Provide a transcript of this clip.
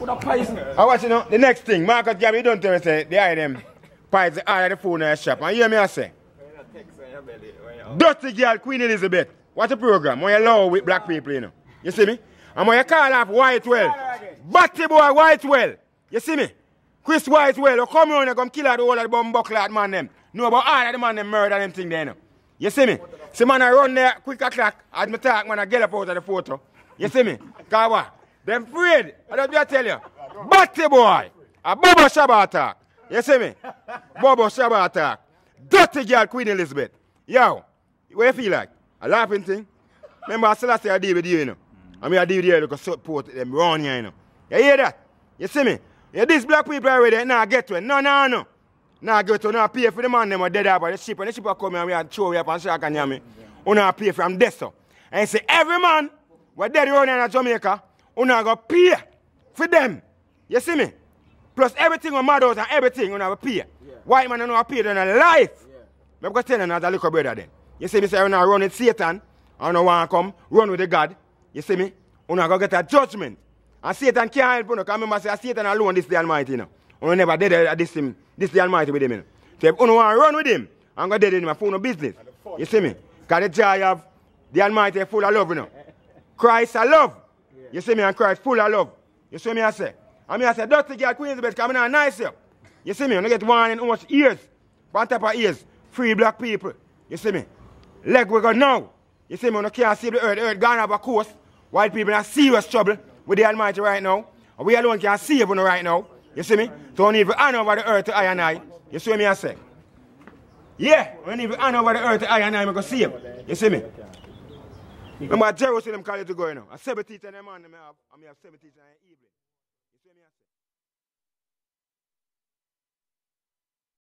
Put a poison. I watch you know, the next thing, Marcus Gabby don't tell me say, they hide them poison all the phone in the shop. And you hear me I say? Dirty girl, Queen Elizabeth. What a program. When you love with black people, you know. You see me? And when you call off Whitewell, Batty boy Whitewell. You see me? Chris Whitewell, you come around and come kill out the whole of the bum buckler man them. No, about all of the man them murder them thing there, you know. You see me? See man I run there quick o'clock, as me talk man I get up out of the photo. You see me? what? Them afraid. I don't I tell you. Batty boy. A Bobo Shabba attack. You see me? Bobo Shabba attack. Dirty girl, Queen Elizabeth. Yo, what you feel like? A laughing thing? Remember, I still say I deal with you, you know. I mean, I deal with you because support them around here, you know. You hear that? You see me? Yeah, these black people already, nah, get to it. No, no, no. Nah, get to it. Nah, pay for the man, them are dead up by the ship. And the ship will come here and are you up and shock and yammy. Yeah. Una pay for them death, so. And you see, every man, we're dead around here in Jamaica. Una go pay for them. You see me? Plus everything on mothers and everything, una go pay. Yeah. White man don't pay in a life. Yeah. I'm going to tell another little brother then. You see me say, when I run with Satan, I don't want to come, run with the God. You see me? Una go get a judgment. And Satan can't help you, because remember, say, Satan alone this the Almighty. You know? never did uh, this him, this the Almighty with him. You know? So if you don't want to run with him, I'm going to dead in my phone no business. You see me? Because the joy of the Almighty full of love, you know. Christ I love. You see me and Christ full of love. You see me I say. I mean I say, your girl Queensbridge coming on nice here. You see me? I get one in almost years. One type of years. Free black people. You see me? Leg we go now. You see me? I can't see the earth. The earth gone a course. White people in serious trouble with the Almighty right now. And we alone can see you right now. You see me? So we need to hand over the earth to I and I. You see me I say? Yeah, we need to hand over the earth to I and I. We go see him. You see me? Remember, Jerusalem College to go, you know. I seven teachers in the morning, I have seven teachers in the evening. You see me?